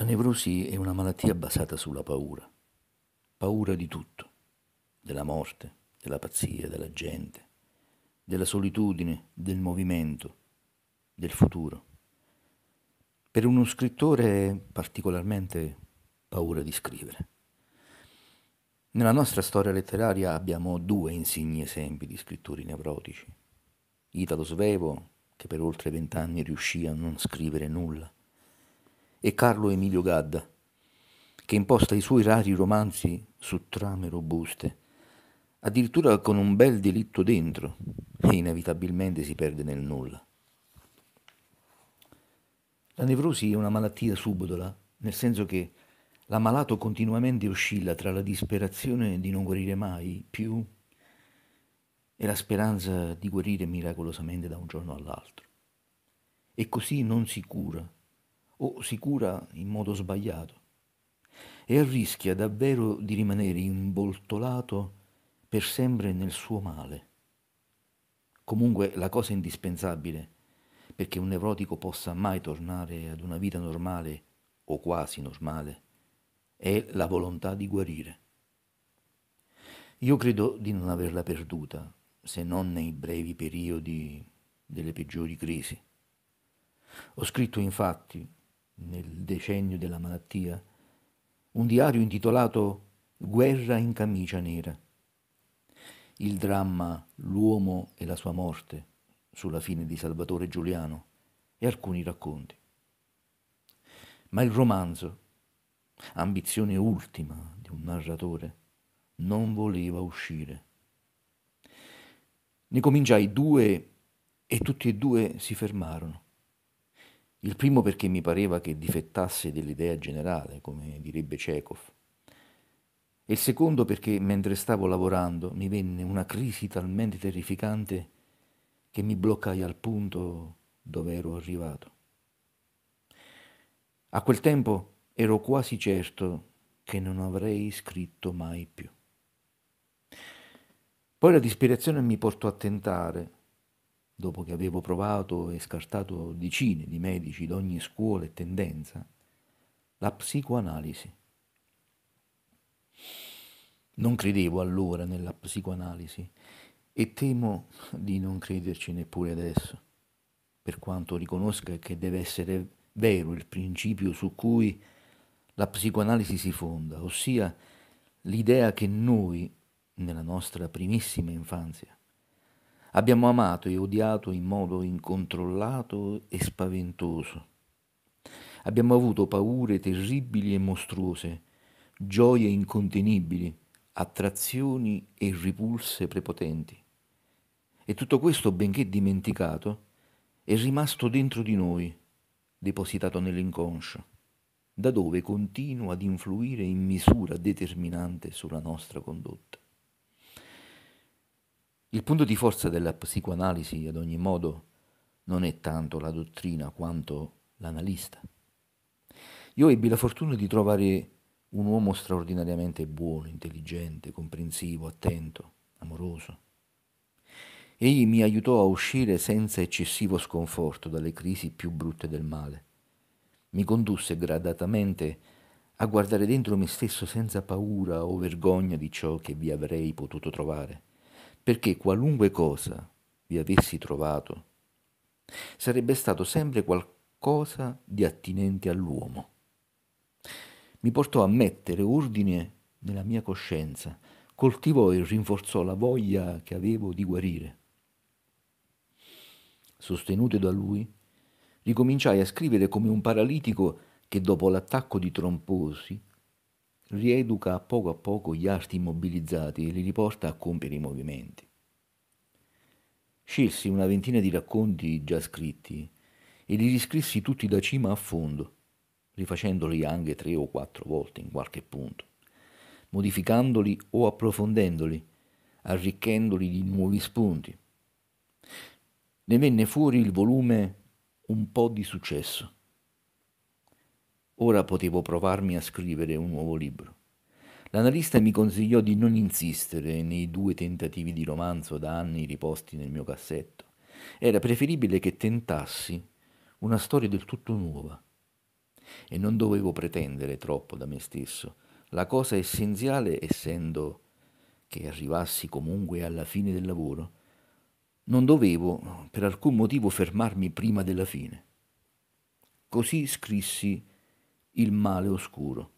La nevrosi è una malattia basata sulla paura, paura di tutto, della morte, della pazzia, della gente, della solitudine, del movimento, del futuro. Per uno scrittore è particolarmente paura di scrivere. Nella nostra storia letteraria abbiamo due insigni esempi di scrittori nevrotici. Italo Svevo, che per oltre vent'anni riuscì a non scrivere nulla, e Carlo Emilio Gadda, che imposta i suoi rari romanzi su trame robuste, addirittura con un bel delitto dentro, e inevitabilmente si perde nel nulla. La nevrosi è una malattia subdola, nel senso che l'ammalato continuamente oscilla tra la disperazione di non guarire mai più e la speranza di guarire miracolosamente da un giorno all'altro. E così non si cura o si cura in modo sbagliato e rischia davvero di rimanere involtolato per sempre nel suo male. Comunque la cosa indispensabile perché un nevrotico possa mai tornare ad una vita normale o quasi normale è la volontà di guarire. Io credo di non averla perduta, se non nei brevi periodi delle peggiori crisi. Ho scritto infatti nel decennio della malattia, un diario intitolato Guerra in camicia nera. Il dramma L'uomo e la sua morte sulla fine di Salvatore Giuliano e alcuni racconti. Ma il romanzo, ambizione ultima di un narratore, non voleva uscire. Ne cominciai due e tutti e due si fermarono. Il primo perché mi pareva che difettasse dell'idea generale, come direbbe Chekhov. E il secondo perché mentre stavo lavorando mi venne una crisi talmente terrificante che mi bloccai al punto dove ero arrivato. A quel tempo ero quasi certo che non avrei scritto mai più. Poi la disperazione mi portò a tentare, dopo che avevo provato e scartato decine di medici di ogni scuola e tendenza, la psicoanalisi. Non credevo allora nella psicoanalisi e temo di non crederci neppure adesso, per quanto riconosca che deve essere vero il principio su cui la psicoanalisi si fonda, ossia l'idea che noi, nella nostra primissima infanzia, Abbiamo amato e odiato in modo incontrollato e spaventoso. Abbiamo avuto paure terribili e mostruose, gioie incontenibili, attrazioni e ripulse prepotenti. E tutto questo, benché dimenticato, è rimasto dentro di noi, depositato nell'inconscio, da dove continua ad influire in misura determinante sulla nostra condotta. Il punto di forza della psicoanalisi, ad ogni modo, non è tanto la dottrina quanto l'analista. Io ebbi la fortuna di trovare un uomo straordinariamente buono, intelligente, comprensivo, attento, amoroso. Egli mi aiutò a uscire senza eccessivo sconforto dalle crisi più brutte del male. Mi condusse gradatamente a guardare dentro me stesso senza paura o vergogna di ciò che vi avrei potuto trovare perché qualunque cosa vi avessi trovato sarebbe stato sempre qualcosa di attinente all'uomo. Mi portò a mettere ordine nella mia coscienza, coltivò e rinforzò la voglia che avevo di guarire. Sostenuto da lui, ricominciai a scrivere come un paralitico che dopo l'attacco di tromposi rieduca a poco a poco gli arti immobilizzati e li riporta a compiere i movimenti. Scelsi una ventina di racconti già scritti e li riscrissi tutti da cima a fondo, rifacendoli anche tre o quattro volte in qualche punto, modificandoli o approfondendoli, arricchendoli di nuovi spunti. Ne venne fuori il volume Un po' di successo Ora potevo provarmi a scrivere un nuovo libro. L'analista mi consigliò di non insistere nei due tentativi di romanzo da anni riposti nel mio cassetto. Era preferibile che tentassi una storia del tutto nuova. E non dovevo pretendere troppo da me stesso. La cosa essenziale, essendo che arrivassi comunque alla fine del lavoro, non dovevo per alcun motivo fermarmi prima della fine. Così scrissi il male oscuro,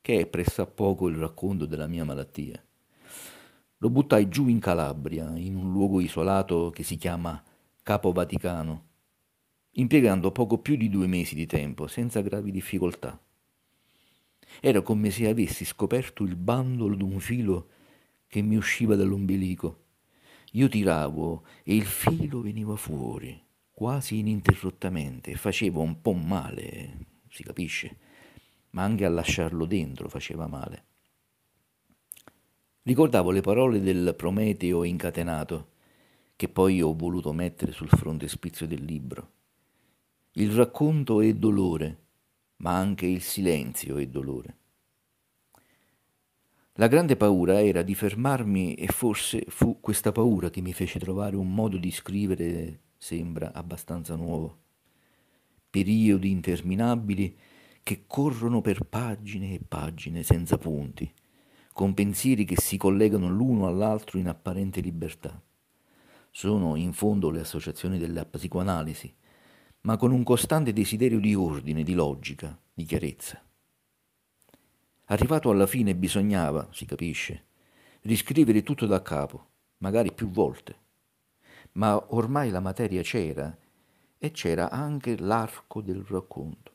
che è pressappoco il racconto della mia malattia. Lo buttai giù in Calabria, in un luogo isolato che si chiama Capo Vaticano, impiegando poco più di due mesi di tempo, senza gravi difficoltà. Era come se avessi scoperto il bandolo d'un filo che mi usciva dall'ombelico. Io tiravo e il filo veniva fuori, quasi ininterrottamente, faceva un po' male, si capisce, ma anche a lasciarlo dentro faceva male. Ricordavo le parole del Prometeo incatenato, che poi ho voluto mettere sul frontespizio del libro. Il racconto è dolore, ma anche il silenzio è dolore. La grande paura era di fermarmi e forse fu questa paura che mi fece trovare un modo di scrivere, sembra, abbastanza nuovo periodi interminabili che corrono per pagine e pagine senza punti, con pensieri che si collegano l'uno all'altro in apparente libertà. Sono in fondo le associazioni della psicoanalisi, ma con un costante desiderio di ordine, di logica, di chiarezza. Arrivato alla fine bisognava, si capisce, riscrivere tutto da capo, magari più volte. Ma ormai la materia c'era e c'era anche l'arco del racconto.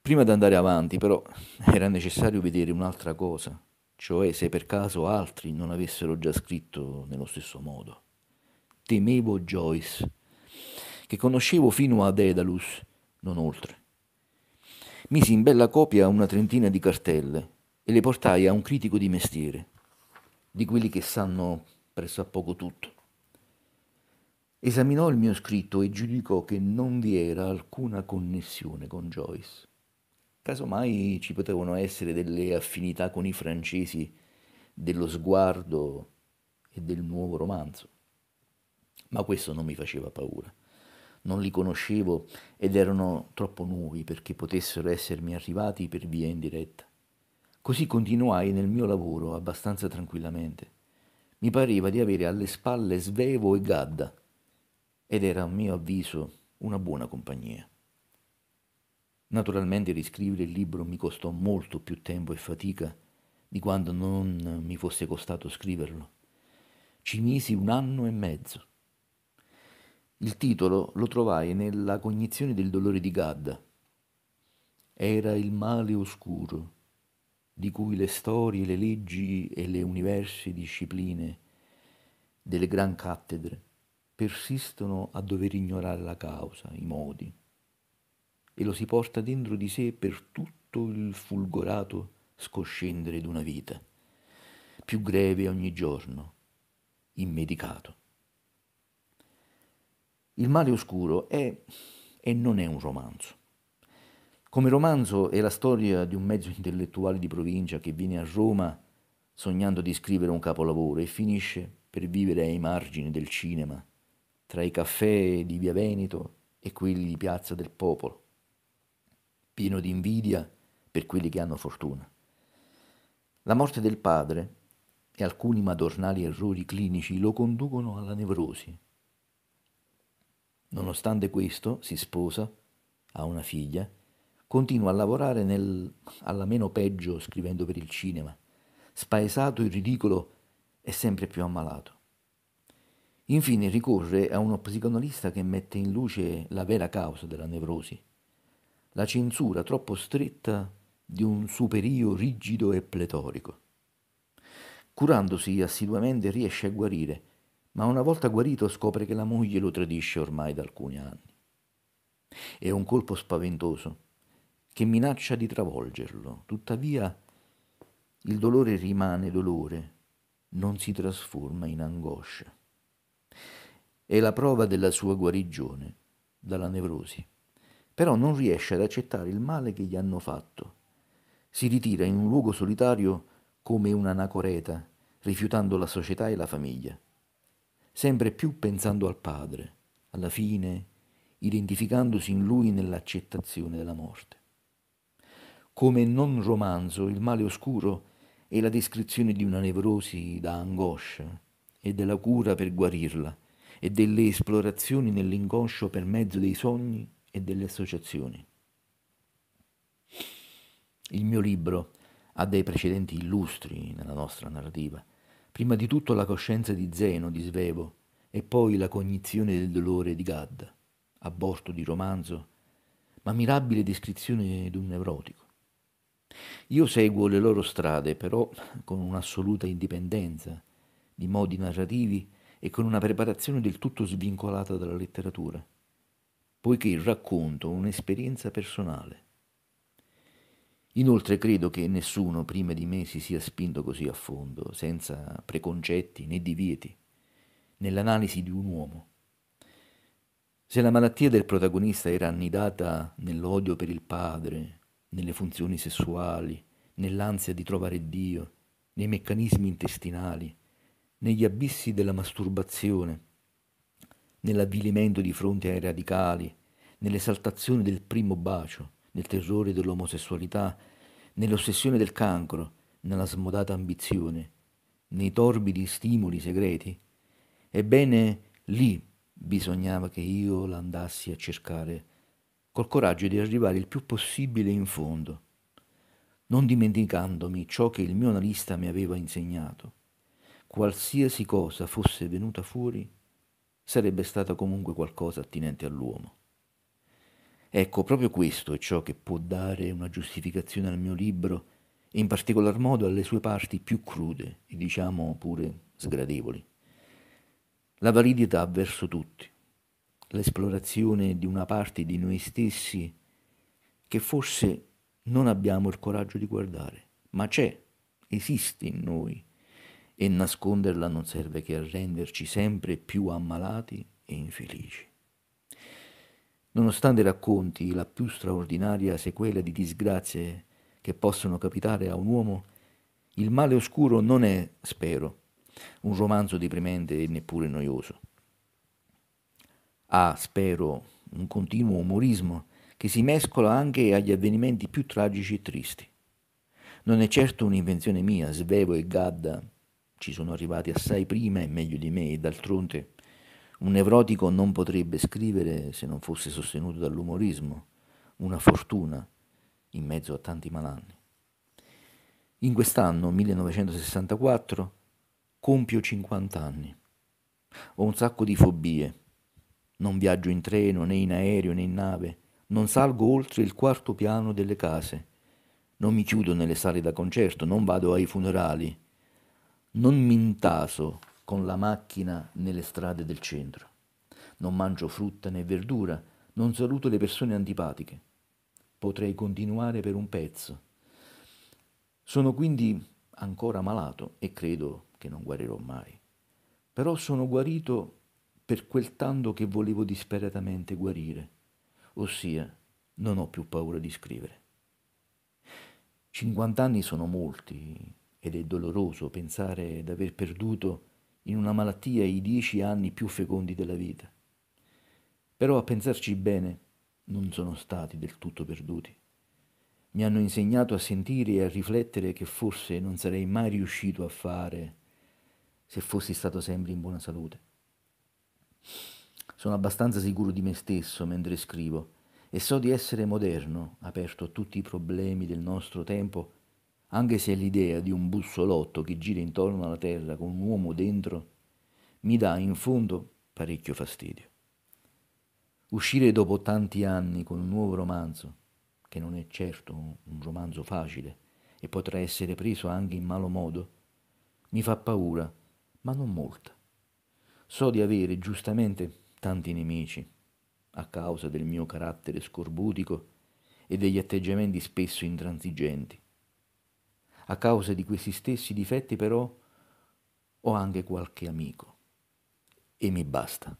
Prima di andare avanti però era necessario vedere un'altra cosa, cioè se per caso altri non avessero già scritto nello stesso modo. Temevo Joyce, che conoscevo fino ad Edalus, non oltre. Misi in bella copia una trentina di cartelle e le portai a un critico di mestiere, di quelli che sanno presso a poco tutto. Esaminò il mio scritto e giudicò che non vi era alcuna connessione con Joyce. Casomai ci potevano essere delle affinità con i francesi dello sguardo e del nuovo romanzo. Ma questo non mi faceva paura. Non li conoscevo ed erano troppo nuovi perché potessero essermi arrivati per via indiretta. Così continuai nel mio lavoro abbastanza tranquillamente. Mi pareva di avere alle spalle Svevo e Gadda, ed era a mio avviso una buona compagnia. Naturalmente riscrivere il libro mi costò molto più tempo e fatica di quando non mi fosse costato scriverlo. Ci misi un anno e mezzo. Il titolo lo trovai nella cognizione del dolore di Gadda. Era il male oscuro, di cui le storie, le leggi e le universi discipline delle gran cattedre persistono a dover ignorare la causa, i modi, e lo si porta dentro di sé per tutto il fulgorato scoscendere d'una vita, più greve ogni giorno, immedicato. Il male oscuro è e non è un romanzo. Come romanzo è la storia di un mezzo intellettuale di provincia che viene a Roma sognando di scrivere un capolavoro e finisce per vivere ai margini del cinema tra i caffè di Via Veneto e quelli di Piazza del Popolo, pieno di invidia per quelli che hanno fortuna. La morte del padre e alcuni madornali errori clinici lo conducono alla nevrosi. Nonostante questo, si sposa, ha una figlia, continua a lavorare nel, alla meno peggio scrivendo per il cinema. Spaesato e ridicolo, è sempre più ammalato. Infine ricorre a uno psicanalista che mette in luce la vera causa della nevrosi, la censura troppo stretta di un superio rigido e pletorico. Curandosi assiduamente riesce a guarire, ma una volta guarito scopre che la moglie lo tradisce ormai da alcuni anni. È un colpo spaventoso che minaccia di travolgerlo, tuttavia il dolore rimane dolore, non si trasforma in angoscia è la prova della sua guarigione dalla nevrosi, però non riesce ad accettare il male che gli hanno fatto. Si ritira in un luogo solitario come un anacoreta, rifiutando la società e la famiglia, sempre più pensando al padre, alla fine identificandosi in lui nell'accettazione della morte. Come non romanzo, il male oscuro è la descrizione di una nevrosi da angoscia e della cura per guarirla, e delle esplorazioni nell'inconscio per mezzo dei sogni e delle associazioni. Il mio libro ha dei precedenti illustri nella nostra narrativa. Prima di tutto la coscienza di Zeno di Svevo e poi la cognizione del dolore di Gadda, aborto di romanzo, ma mirabile descrizione di un nevrotico. Io seguo le loro strade, però con un'assoluta indipendenza di modi narrativi e con una preparazione del tutto svincolata dalla letteratura, poiché il racconto è un'esperienza personale. Inoltre credo che nessuno prima di me si sia spinto così a fondo, senza preconcetti né divieti, nell'analisi di un uomo. Se la malattia del protagonista era annidata nell'odio per il padre, nelle funzioni sessuali, nell'ansia di trovare Dio, nei meccanismi intestinali, negli abissi della masturbazione, nell'avvilimento di fronte ai radicali, nell'esaltazione del primo bacio, nel terrore dell'omosessualità, nell'ossessione del cancro, nella smodata ambizione, nei torbidi stimoli segreti, ebbene lì bisognava che io l'andassi a cercare, col coraggio di arrivare il più possibile in fondo, non dimenticandomi ciò che il mio analista mi aveva insegnato qualsiasi cosa fosse venuta fuori, sarebbe stata comunque qualcosa attinente all'uomo. Ecco, proprio questo è ciò che può dare una giustificazione al mio libro e in particolar modo alle sue parti più crude e diciamo pure sgradevoli. La validità verso tutti, l'esplorazione di una parte di noi stessi che forse non abbiamo il coraggio di guardare, ma c'è, esiste in noi e nasconderla non serve che a renderci sempre più ammalati e infelici. Nonostante racconti la più straordinaria sequela di disgrazie che possono capitare a un uomo, il male oscuro non è, spero, un romanzo deprimente e neppure noioso. Ha, spero, un continuo umorismo che si mescola anche agli avvenimenti più tragici e tristi. Non è certo un'invenzione mia, svevo e gadda, ci sono arrivati assai prima e meglio di me e d'altronde un nevrotico non potrebbe scrivere se non fosse sostenuto dall'umorismo, una fortuna in mezzo a tanti malanni. In quest'anno, 1964, compio 50 anni. Ho un sacco di fobie. Non viaggio in treno, né in aereo, né in nave. Non salgo oltre il quarto piano delle case. Non mi chiudo nelle sale da concerto, non vado ai funerali non mi intaso con la macchina nelle strade del centro. Non mangio frutta né verdura, non saluto le persone antipatiche. Potrei continuare per un pezzo. Sono quindi ancora malato e credo che non guarirò mai. Però sono guarito per quel tanto che volevo disperatamente guarire, ossia non ho più paura di scrivere. 50 anni sono molti, ed è doloroso pensare d'aver perduto in una malattia i dieci anni più fecondi della vita. Però a pensarci bene non sono stati del tutto perduti. Mi hanno insegnato a sentire e a riflettere che forse non sarei mai riuscito a fare se fossi stato sempre in buona salute. Sono abbastanza sicuro di me stesso mentre scrivo e so di essere moderno, aperto a tutti i problemi del nostro tempo anche se l'idea di un bussolotto che gira intorno alla terra con un uomo dentro mi dà in fondo parecchio fastidio. Uscire dopo tanti anni con un nuovo romanzo, che non è certo un romanzo facile e potrà essere preso anche in malo modo, mi fa paura, ma non molta. So di avere giustamente tanti nemici a causa del mio carattere scorbutico e degli atteggiamenti spesso intransigenti a causa di questi stessi difetti però ho anche qualche amico. E mi basta.